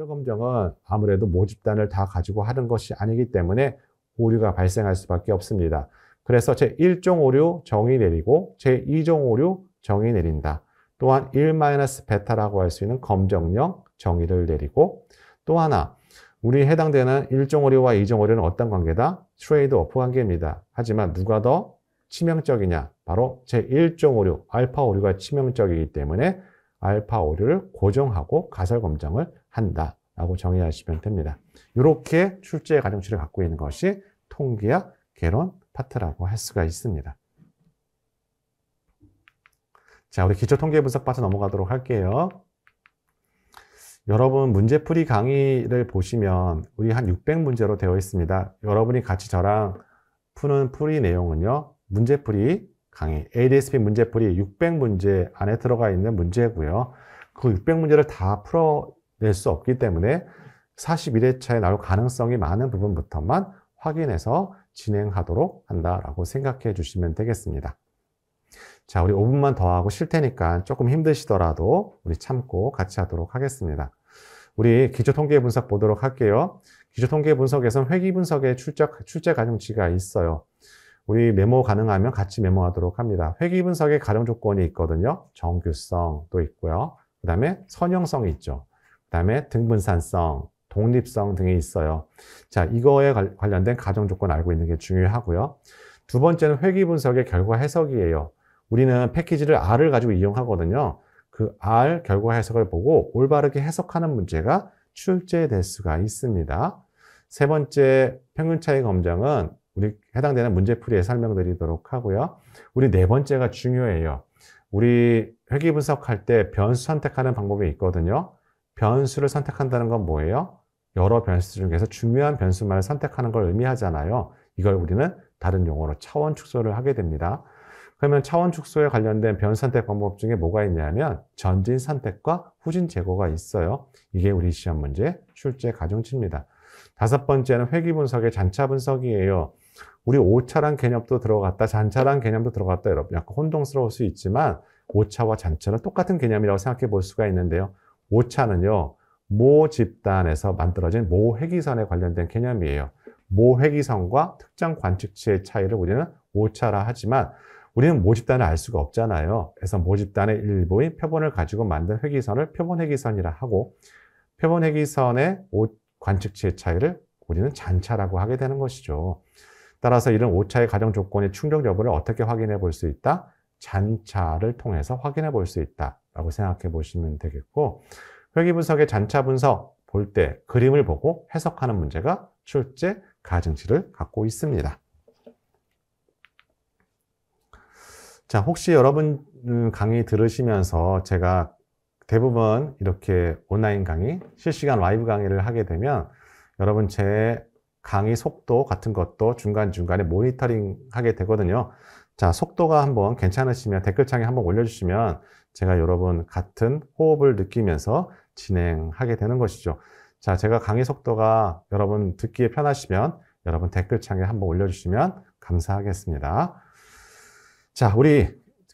질서 검정은 아무래도 모집단을 다 가지고 하는 것이 아니기 때문에 오류가 발생할 수밖에 없습니다. 그래서 제1종 오류 정의 내리고 제2종 오류 정의 내린다. 또한 1-베타라고 할 수 있는 검정령 정의를 내리고 또 하나 우리 해당되는 1종 오류와 2종 오류는 어떤 관계다? 트레이드 오프 관계입니다. 하지만 누가 더 치명적이냐? 바로 제1종 오류, 알파 오류가 치명적이기 때문에 알파 오류를 고정하고 가설 검정을 한다라고 정의하시면 됩니다. 이렇게 출제의 가중치를 갖고 있는 것이 통계학 개론 파트라고 할 수가 있습니다. 자, 우리 기초 통계 분석 파트 넘어가도록 할게요. 여러분 문제풀이 강의를 보시면 우리 한 600문제로 되어 있습니다. 여러분이 같이 저랑 푸는 풀이 내용은요. 문제풀이 강의, ADSP 문제풀이 600문제 안에 들어가 있는 문제고요. 그 600문제를 다 풀어 낼수 없기 때문에 41회차에 나올 가능성이 많은 부분부터만 확인해서 진행하도록 한다라고 생각해 주시면 되겠습니다. 자, 우리 5분만 더 하고 쉴 테니까 조금 힘드시더라도 우리 참고 같이 하도록 하겠습니다. 우리 기초 통계 분석 보도록 할게요. 기초 통계 분석에선 회기 분석에 출제, 출제 가정치가 있어요. 우리 메모 가능하면 같이 메모하도록 합니다. 회기 분석에가정 조건이 있거든요. 정규성도 있고요. 그 다음에 선형성이 있죠. 다음에 등분산성, 독립성 등이 있어요. 자, 이거에 관련된 가정 조건 알고 있는 게 중요하고요. 두 번째는 회귀 분석의 결과 해석이에요. 우리는 패키지를 R을 가지고 이용하거든요. 그 R 결과 해석을 보고 올바르게 해석하는 문제가 출제될 수가 있습니다. 세 번째 평균 차이 검정은 우리 해당되는 문제풀이에 설명드리도록 하고요. 우리 네 번째가 중요해요. 우리 회귀 분석할 때 변수 선택하는 방법이 있거든요. 변수를 선택한다는 건 뭐예요? 여러 변수 중에서 중요한 변수만을 선택하는 걸 의미하잖아요. 이걸 우리는 다른 용어로 차원 축소를 하게 됩니다. 그러면 차원 축소에 관련된 변수 선택 방법 중에 뭐가 있냐면 전진 선택과 후진 제거가 있어요. 이게 우리 시험 문제 출제 가중치입니다. 다섯 번째는 회귀 분석의 잔차 분석이에요. 우리 오차란 개념도 들어갔다, 잔차란 개념도 들어갔다, 여러분. 약간 혼동스러울 수 있지만 오차와 잔차는 똑같은 개념이라고 생각해 볼 수가 있는데요. 오차는요, 모 집단에서 만들어진 모 회기선에 관련된 개념이에요. 모 회기선과 특정 관측치의 차이를 우리는 오차라 하지만 우리는 모 집단을 알 수가 없잖아요. 그래서 모 집단의 일부인 표본을 가지고 만든 회기선을 표본 회기선이라 하고 표본 회기선의 관측치의 차이를 우리는 잔차라고 하게 되는 것이죠. 따라서 이런 오차의 가정 조건의 충족 여부를 어떻게 확인해 볼 수 있다? 잔차를 통해서 확인해 볼 수 있다. 라고 생각해 보시면 되겠고 회귀 분석의 잔차 분석 볼 때 그림을 보고 해석하는 문제가 출제 가증치를 갖고 있습니다. 자, 혹시 여러분 강의 들으시면서 제가 대부분 이렇게 온라인 강의, 실시간 라이브 강의를 하게 되면 여러분 제 강의 속도 같은 것도 중간중간에 모니터링 하게 되거든요. 자, 속도가 한번 괜찮으시면 댓글창에 한번 올려주시면 제가 여러 분 같은 호흡을 느끼면서 진행하게 되는 것이죠. 자, 제가 강의 속도가 여러분 듣기에 편하시면 여러분 댓글창에 한번 올려주시면 감사하겠습니다. 자, 우리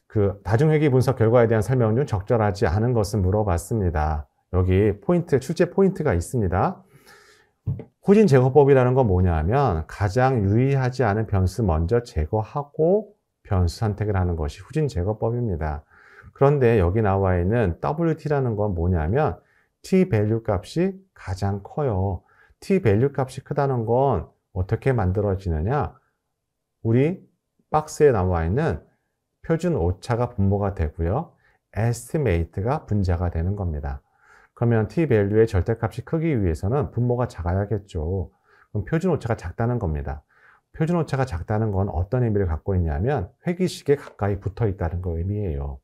그 다중회기 분석 결과에 대한 설명중 적절하지 않은 것은 물어봤습니다. 여기 포인트, 출제 포인트가 있습니다. 후진 제거법이라는 건 뭐냐 하면 가장 유의하지 않은 변수 먼저 제거하고 변수 선택을 하는 것이 후진 제거법입니다. 그런데 여기 나와 있는 WT라는 건 뭐냐면 T 밸류 값이 가장 커요. T 밸류 값이 크다는 건 어떻게 만들어지느냐? 우리 박스에 나와 있는 표준 오차가 분모가 되고요. 에스티메이트가 분자가 되는 겁니다. 그러면 t 밸류의 절대값이 크기 위해서는 분모가 작아야겠죠. 그럼 표준 오차가 작다는 겁니다. 표준 오차가 작다는 건 어떤 의미를 갖고 있냐면 회기식에 가까이 붙어 있다는 거 의미예요.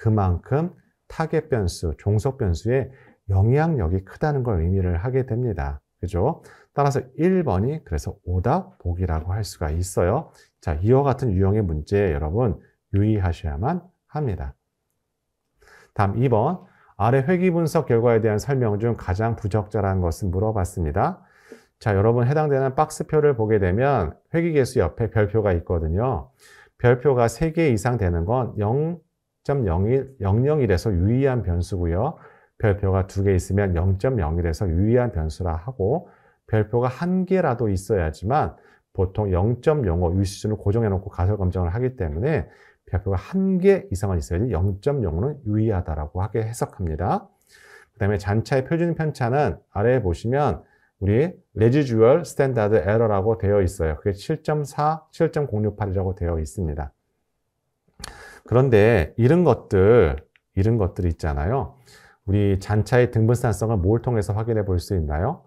그만큼 타겟 변수, 종속 변수의 영향력이 크다는 걸 의미를 하게 됩니다. 그죠? 따라서 1번이 그래서 오답 보기라고 할 수가 있어요. 자, 이와 같은 유형의 문제 여러분 유의하셔야만 합니다. 다음 2번. 아래 회귀 분석 결과에 대한 설명 중 가장 부적절한 것은 물어봤습니다. 자, 여러분 해당되는 박스표를 보게 되면 회귀 개수 옆에 별표가 있거든요. 별표가 3개 이상 되는 건 0, 0 0 1에서 유의한 변수고요. 별표가 두 개 있으면 0.01에서 유의한 변수라 하고 별표가 한 개라도 있어야지만 보통 0.05 유의수준을 고정해놓고 가설 검정을 하기 때문에 별표가 한 개 이상은 있어야지 0.05는 유의하다라고 하게 해석합니다. 그 다음에 잔차의 표준 편차는 아래에 보시면 우리 레지주얼 스탠다드 에러라고 되어 있어요. 그게 7.4, 7.068이라고 되어 있습니다. 그런데 이런 것들, 이런 것들 있잖아요. 우리 잔차의 등분산성을 뭘 통해서 확인해 볼 수 있나요?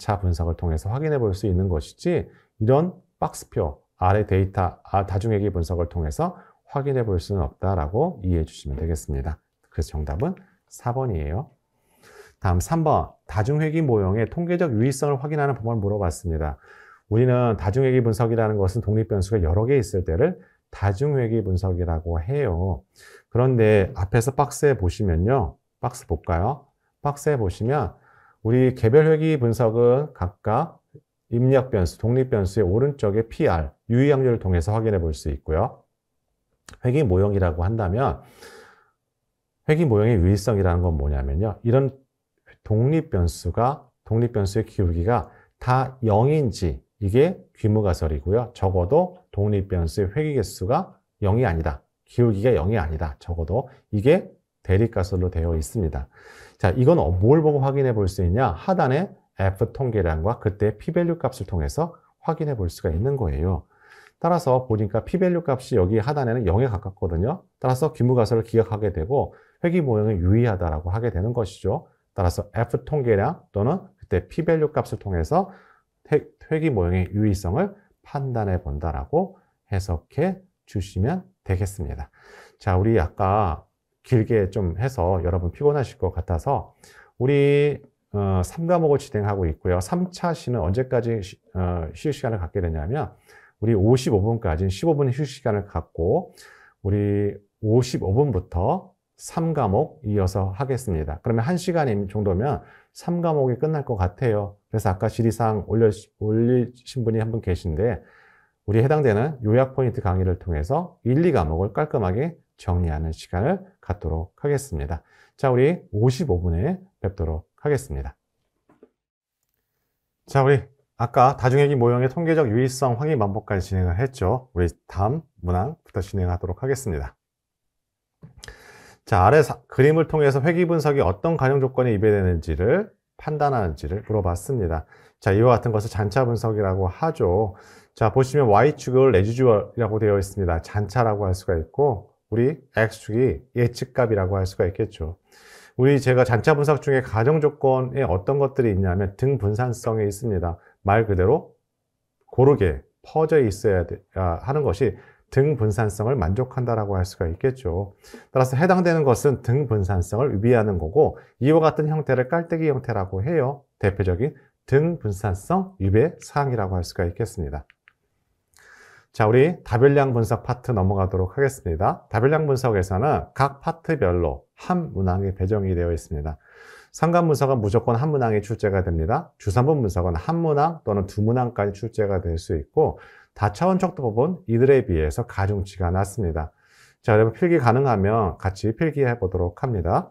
잔차 분석을 통해서 확인해 볼 수 있는 것이지 이런 박스표 아래 데이터 아, 다중얘기 분석을 통해서 확인해 볼 수는 없다라고 이해해 주시면 되겠습니다. 그래서 정답은 4번이에요. 다음 3번 다중회기 모형의 통계적 유의성을 확인하는 법을 물어봤습니다. 우리는 다중회기 분석이라는 것은 독립변수가 여러 개 있을 때를 다중회귀 분석이라고 해요. 그런데 앞에서 박스에 보시면요. 박스 볼까요? 박스에 보시면 우리 개별 회귀 분석은 각각 입력 변수, 독립 변수의 오른쪽에 PR, 유의항률을 통해서 확인해 볼 수 있고요. 회귀 모형이라고 한다면 회귀 모형의 유의성이라는 건 뭐냐면요. 이런 독립 변수가 독립 변수의 기울기가 다 0인지 이게 귀무가설이고요. 적어도 독립변수의 회귀 개수가 0이 아니다. 기울기가 0이 아니다. 적어도 이게 대립가설로 되어 있습니다. 자, 이건 어, 뭘 보고 확인해 볼 수 있냐? 하단에 F 통계량과 그때 P밸류 값을 통해서 확인해 볼 수가 있는 거예요. 따라서 보니까 P밸류 값이 여기 하단에는 0에 가깝거든요. 따라서 귀무가설을 기억하게 되고 회귀 모형은 유의하다라고 하게 되는 것이죠. 따라서 F 통계량 또는 그때 P밸류 값을 통해서 퇴기 모형의 유의성을 판단해 본다라고 해석해 주시면 되겠습니다. 자, 우리 아까 길게 좀 해서 여러분 피곤하실 것 같아서 우리 3과목을 어, 진행하고 있고요. 3차 시는 언제까지 쉬, 어, 시간을 갖게 되냐면 우리 55분까지 15분 휴식 시간을 갖고 우리 55분부터 3과목 이어서 하겠습니다. 그러면 1시간 정도면 3과목이 끝날 것 같아요. 그래서 아까 질리사항 올리신 분이 한 분 계신데 우리 해당되는 요약 포인트 강의를 통해서 1, 2과목을 깔끔하게 정리하는 시간을 갖도록 하겠습니다. 자, 우리 55분에 뵙도록 하겠습니다. 자, 우리 아까 다중얘기 모형의 통계적 유의성 확인 반복까지 진행을 했죠. 우리 다음 문항부터 진행하도록 하겠습니다. 자, 아래 사, 그림을 통해서 회귀 분석이 어떤 가령 조건에 입해되는지를 판단하는지를 물어봤습니다. 자, 이와 같은 것을 잔차 분석이라고 하죠. 자, 보시면 Y축을 레지주얼이라고 되어 있습니다. 잔차라고 할 수가 있고, 우리 X축이 예측값이라고 할 수가 있겠죠. 우리 제가 잔차 분석 중에 가정 조건에 어떤 것들이 있냐면 등 분산성에 있습니다. 말 그대로 고르게 퍼져 있어야 아, 하는 것이 등 분산성을 만족한다라고 할 수가 있겠죠. 따라서 해당되는 것은 등 분산성을 위배하는 거고 이와 같은 형태를 깔때기 형태라고 해요. 대표적인 등 분산성 위배 사항이라고 할 수가 있겠습니다. 자, 우리 다별량 분석 파트 넘어가도록 하겠습니다. 다별량 분석에서는 각 파트별로 한 문항이 배정이 되어 있습니다. 상관 분석은 무조건 한 문항이 출제가 됩니다. 주산분 문서은한 문항 또는 두 문항까지 출제가 될 수 있고 다차원 척도법은 이들에 비해서 가중치가 낮습니다. 자, 여러분 필기 가능하면 같이 필기해 보도록 합니다.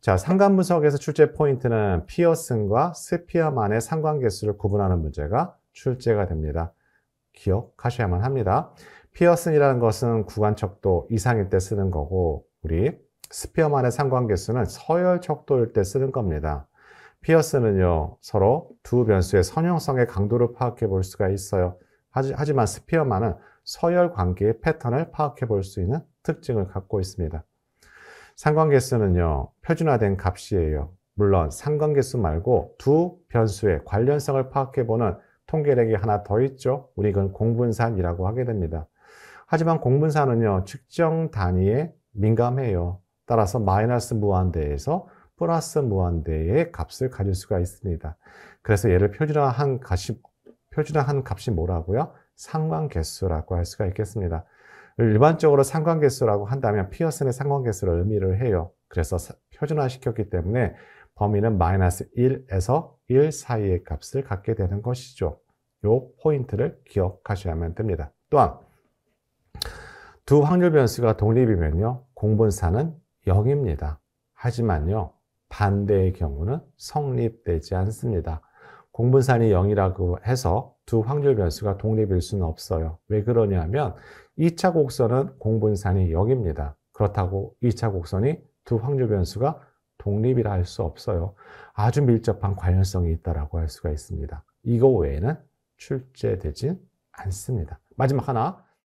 자, 상관 분석에서 출제 포인트는 피어슨과 스피어만의 상관계수를 구분하는 문제가 출제가 됩니다. 기억하셔야만 합니다. 피어슨이라는 것은 구간 척도 이상일 때 쓰는 거고 우리 스피어만의 상관계수는 서열 척도일 때 쓰는 겁니다. 피어슨은요 서로 두 변수의 선형성의 강도를 파악해 볼 수가 있어요. 하지만 스피어만은 서열 관계의 패턴을 파악해 볼 수 있는 특징을 갖고 있습니다. 상관계수는요, 표준화된 값이에요. 물론 상관계수 말고 두 변수의 관련성을 파악해보는 통계력이 하나 더 있죠. 우리 이건 공분산이라고 하게 됩니다. 하지만 공분산은요, 측정 단위에 민감해요. 따라서 마이너스 무한대에서 플러스 무한대의 값을 가질 수가 있습니다. 그래서 얘를 표준화한 값이 표준화 한 값이 뭐라고요? 상관계수라고 할 수가 있겠습니다. 일반적으로 상관계수라고 한다면 피어슨의 상관계수를 의미를 해요. 그래서 표준화 시켰기 때문에 범위는 마이너스 1에서 1 사이의 값을 갖게 되는 것이죠. 요 포인트를 기억하셔야만 됩니다. 또한 두 확률 변수가 독립이면요. 공분사는 0입니다. 하지만요. 반대의 경우는 성립되지 않습니다. 공분산이 0이라고 해서 두 확률 변수가 독립일 수는 없어요. 왜 그러냐면 2차 곡선은 공분산이 0입니다. 그렇다고 2차 곡선이 두 확률 변수가 독립이라 할 수 없어요. 아주 밀접한 관련성이 있다라고 할 수가 있습니다. 이거 외에는 출제되진 않습니다. 마지막 하나.